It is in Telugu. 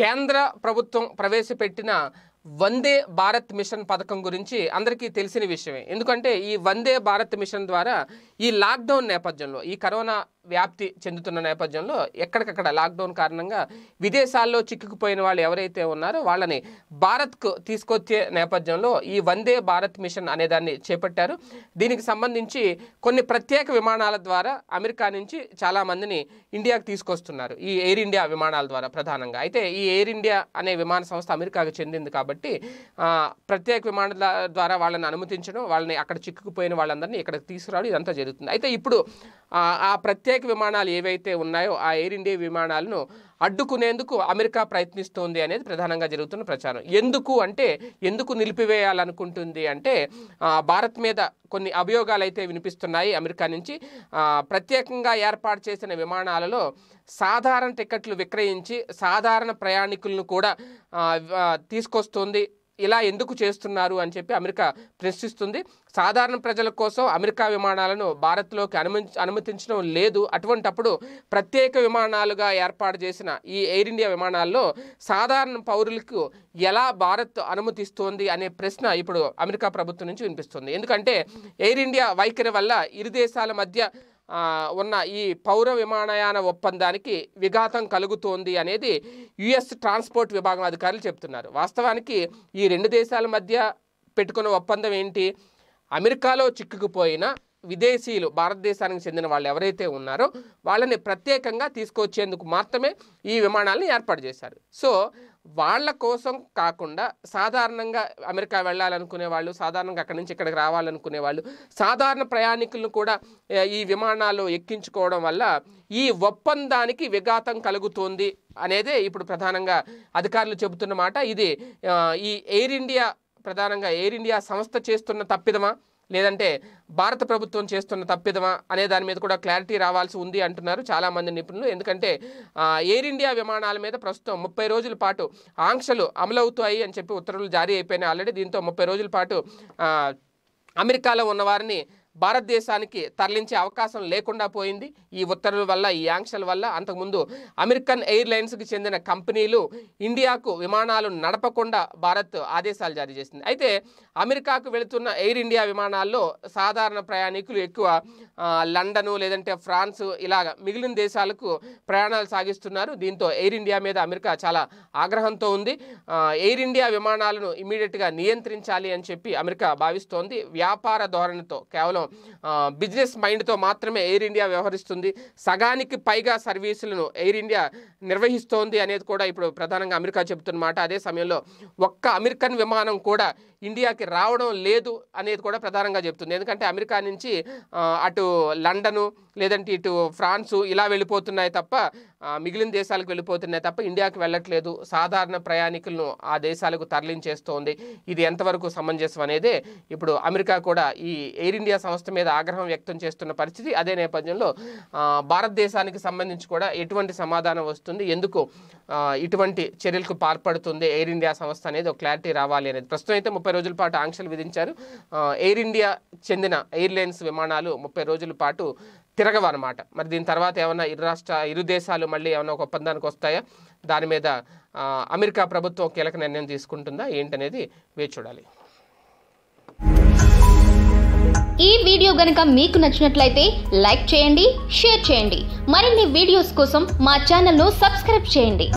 కేంద్ర ప్రభుత్వం ప్రవేశపెట్టిన వందే భారత్ మిషన్ పథకం గురించి అందరికీ తెలిసిన విషయమే ఎందుకంటే ఈ వందే భారత్ మిషన్ ద్వారా ఈ లాక్డౌన్ నేపథ్యంలో ఈ కరోనా వ్యాప్తి చెందుతున్న నేపథ్యంలో ఎక్కడికక్కడ లాక్డౌన్ కారణంగా విదేశాల్లో చిక్కుకుపోయిన వాళ్ళు ఎవరైతే ఉన్నారో వాళ్ళని భారత్కు తీసుకొచ్చే నేపథ్యంలో ఈ వందే భారత్ మిషన్ అనే దాన్ని చేపట్టారు దీనికి సంబంధించి కొన్ని ప్రత్యేక విమానాల ద్వారా అమెరికా నుంచి చాలామందిని ఇండియాకు తీసుకొస్తున్నారు ఈ ఎయిర్ ఇండియా విమానాల ద్వారా ప్రధానంగా అయితే ఈ ఎయిర్ ఇండియా అనే విమాన సంస్థ అమెరికాకు చెందింది కాబట్టి ప్రత్యేక విమానాల ద్వారా వాళ్ళని అనుమతించడం వాళ్ళని అక్కడ చిక్కుకుపోయిన వాళ్ళందరినీ ఇక్కడ తీసుకురావడం ఇదంతా జరుగుతుంది అయితే ఇప్పుడు ఆ ప్రత్యేక ప్రత్యేక విమానాలు ఏవైతే ఉన్నాయో ఆ ఎయిర్ ఇండియా విమానాలను అడ్డుకునేందుకు అమెరికా ప్రయత్నిస్తోంది అనేది ప్రధానంగా జరుగుతున్న ప్రచారం ఎందుకు అంటే ఎందుకు నిలిపివేయాలనుకుంటుంది అంటే భారత్ మీద కొన్ని అభియోగాలు అయితే వినిపిస్తున్నాయి అమెరికా నుంచి ప్రత్యేకంగా ఏర్పాటు చేసిన విమానాలలో సాధారణ టికెట్లు విక్రయించి సాధారణ ప్రయాణికులను కూడా తీసుకొస్తుంది ఇలా ఎందుకు చేస్తున్నారు అని చెప్పి అమెరికా ప్రశ్నిస్తుంది సాధారణ ప్రజల కోసం అమెరికా విమానాలను భారత్లోకి అనుమ అనుమతించడం లేదు అటువంటప్పుడు ప్రత్యేక విమానాలుగా ఏర్పాటు చేసిన ఈ ఎయిర్ ఇండియా విమానాల్లో సాధారణ పౌరులకు ఎలా భారత్ అనుమతిస్తోంది అనే ప్రశ్న ఇప్పుడు అమెరికా ప్రభుత్వం నుంచి వినిపిస్తుంది ఎందుకంటే ఎయిర్ ఇండియా వైఖరి వల్ల ఇరు దేశాల మధ్య ఉన్న ఈ పౌర విమానయాన ఒప్పందానికి విఘాతం కలుగుతోంది అనేది యుఎస్ ట్రాన్స్పోర్ట్ విభాగం అధికారులు చెప్తున్నారు వాస్తవానికి ఈ రెండు దేశాల మధ్య పెట్టుకున్న ఒప్పందం ఏంటి అమెరికాలో చిక్కుకుపోయిన విదేశీయులు భారతదేశానికి చెందిన వాళ్ళు ఎవరైతే ఉన్నారో వాళ్ళని ప్రత్యేకంగా తీసుకొచ్చేందుకు మాత్రమే ఈ విమానాలను ఏర్పాటు చేశారు సో వాళ్ళ కోసం కాకుండా సాధారణంగా అమెరికా వెళ్ళాలనుకునే వాళ్ళు సాధారణంగా అక్కడి నుంచి ఇక్కడికి రావాలనుకునే వాళ్ళు సాధారణ ప్రయాణికులను కూడా ఈ విమానాలు ఎక్కించుకోవడం వల్ల ఈ ఒప్పందానికి విఘాతం కలుగుతోంది అనేదే ఇప్పుడు ప్రధానంగా అధికారులు చెబుతున్నమాట ఇది ఈ ఎయిర్ ఇండియా ప్రధానంగా ఎయిర్ ఇండియా సంస్థ చేస్తున్న తప్పిదమా లేదంటే భారత ప్రభుత్వం చేస్తున్న తప్పిదమా అనే దాని మీద కూడా క్లారిటీ రావాల్సి ఉంది అంటున్నారు చాలామంది నిపుణులు ఎందుకంటే ఎయిర్ ఇండియా విమానాల మీద ప్రస్తుతం ముప్పై రోజుల పాటు ఆంక్షలు అమలవుతాయి అని చెప్పి ఉత్తర్వులు జారీ అయిపోయినాయి ఆల్రెడీ దీంతో ముప్పై రోజుల పాటు అమెరికాలో ఉన్నవారిని భారతదేశానికి తరలించే అవకాశం లేకుండా పోయింది ఈ ఉత్తర్వుల వల్ల ఈ ఆంక్షల వల్ల అంతకుముందు అమెరికన్ ఎయిర్లైన్స్కి చెందిన కంపెనీలు ఇండియాకు విమానాలు నడపకుండా భారత్ ఆదేశాలు జారీ చేసింది అయితే అమెరికాకు వెళుతున్న ఎయిర్ ఇండియా విమానాల్లో సాధారణ ప్రయాణికులు ఎక్కువ లండను లేదంటే ఫ్రాన్స్ ఇలాగ మిగిలిన దేశాలకు ప్రయాణాలు సాగిస్తున్నారు దీంతో ఎయిర్ ఇండియా మీద అమెరికా చాలా ఆగ్రహంతో ఉంది ఎయిర్ ఇండియా విమానాలను ఇమీడియట్గా నియంత్రించాలి అని చెప్పి అమెరికా భావిస్తోంది వ్యాపార ధోరణితో కేవలం బిజినెస్ మైండ్తో మాత్రమే ఎయిర్ ఇండియా వ్యవహరిస్తుంది సగానికి పైగా సర్వీసులను ఎయిర్ ఇండియా నిర్వహిస్తోంది అనేది కూడా ఇప్పుడు ప్రధానంగా అమెరికా చెబుతున్నమాట అదే సమయంలో ఒక్క అమెరికన్ విమానం కూడా ఇండియాకి రావడం లేదు అనేది కూడా ప్రధానంగా చెబుతుంది ఎందుకంటే అమెరికా నుంచి అటు లండను లేదంటే ఇటు ఫ్రాన్సు ఇలా వెళ్ళిపోతున్నాయి తప్ప మిగిలిన దేశాలకు వెళ్ళిపోతున్నాయి తప్ప ఇండియాకి వెళ్ళట్లేదు సాధారణ ప్రయాణికులను ఆ దేశాలకు తరలించేస్తోంది ఇది ఎంతవరకు సమంజసం అనేది ఇప్పుడు అమెరికా కూడా ఈ ఎయిర్ ఇండియా సంస్థ మీద ఆగ్రహం వ్యక్తం చేస్తున్న పరిస్థితి అదే నేపథ్యంలో భారతదేశానికి సంబంధించి కూడా ఎటువంటి సమాధానం వస్తుంది ఎందుకు ఇటువంటి చర్యలకు పాల్పడుతుంది ఎయిర్ ఇండియా సంస్థ అనేది ఒక క్లారిటీ రావాలి అనేది ప్రస్తుతం అయితే ముప్పై రోజుల పాటు ఆంక్షలు విధించారు ఎయిర్ ఇండియా చెందిన ఎయిర్లైన్స్ విమానాలు ముప్పై రోజుల పాటు తిరగవన్నమాట మరి దీని తర్వాత ఏమైనా ఇరు రాష్ట్ర ఇరు దేశాలు మళ్ళీ ఏమైనా ఒక ఒప్పందానికి వస్తాయా దాని మీద అమెరికా ప్రభుత్వం కీలక నిర్ణయం తీసుకుంటుందా ఏంటనేది వేచి చూడాలి ఈ వీడియో గనక మీకు నచ్చినట్లయితే లైక్ చేయండి షేర్ చేయండి మరిన్ని వీడియోస్ కోసం మా ఛానల్ను సబ్స్క్రైబ్ చేయండి